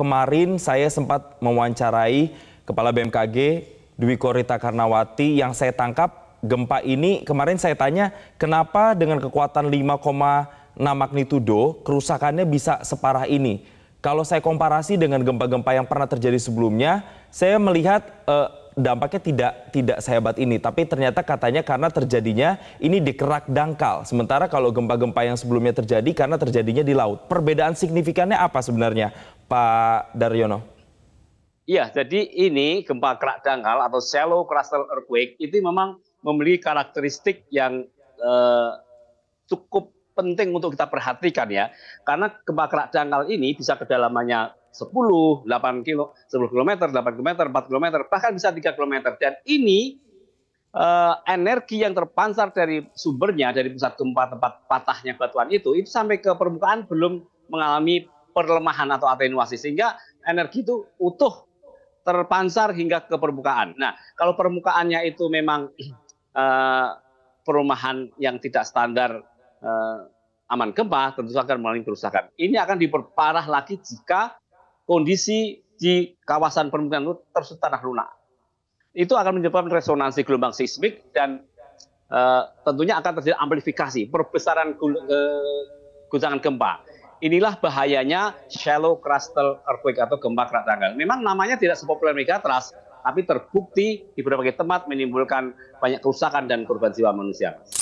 kemarin saya sempat mewawancarai Kepala BMKG Dwi Korita Karnawati yang saya tangkap gempa ini kemarin saya tanya kenapa dengan kekuatan 5,6 magnitudo kerusakannya bisa separah ini. Kalau saya komparasi dengan gempa-gempa yang pernah terjadi sebelumnya, saya melihat eh, dampaknya tidak tidak sehebat ini. Tapi ternyata katanya karena terjadinya ini di kerak dangkal. Sementara kalau gempa-gempa yang sebelumnya terjadi karena terjadinya di laut. Perbedaan signifikannya apa sebenarnya, Pak Daryono? Iya, jadi ini gempa kerak dangkal atau shallow crustal earthquake itu memang memiliki karakteristik yang eh, cukup penting untuk kita perhatikan ya. Karena gempa kerak dangkal ini bisa kedalamannya 10, 8 kilo, 10 km, 8 km, 4 km, bahkan bisa 3 km. Dan ini eh, energi yang terpancar dari sumbernya, dari pusat gempa tempat patahnya batuan itu, itu sampai ke permukaan belum mengalami perlemahan atau atenuasi. Sehingga energi itu utuh terpancar hingga ke permukaan. Nah, kalau permukaannya itu memang eh, perumahan yang tidak standar eh, aman gempa, tentu akan mengalami kerusakan. Ini akan diperparah lagi jika kondisi di kawasan permukiman itu terus tanah lunak. Itu akan menyebabkan resonansi gelombang seismik dan uh, tentunya akan terjadi amplifikasi, perbesaran eh, guncangan gempa. Inilah bahayanya shallow crustal earthquake atau gempa kerak tanggal. Memang namanya tidak sepopuler megatras, tapi terbukti di berbagai tempat menimbulkan banyak kerusakan dan korban jiwa manusia.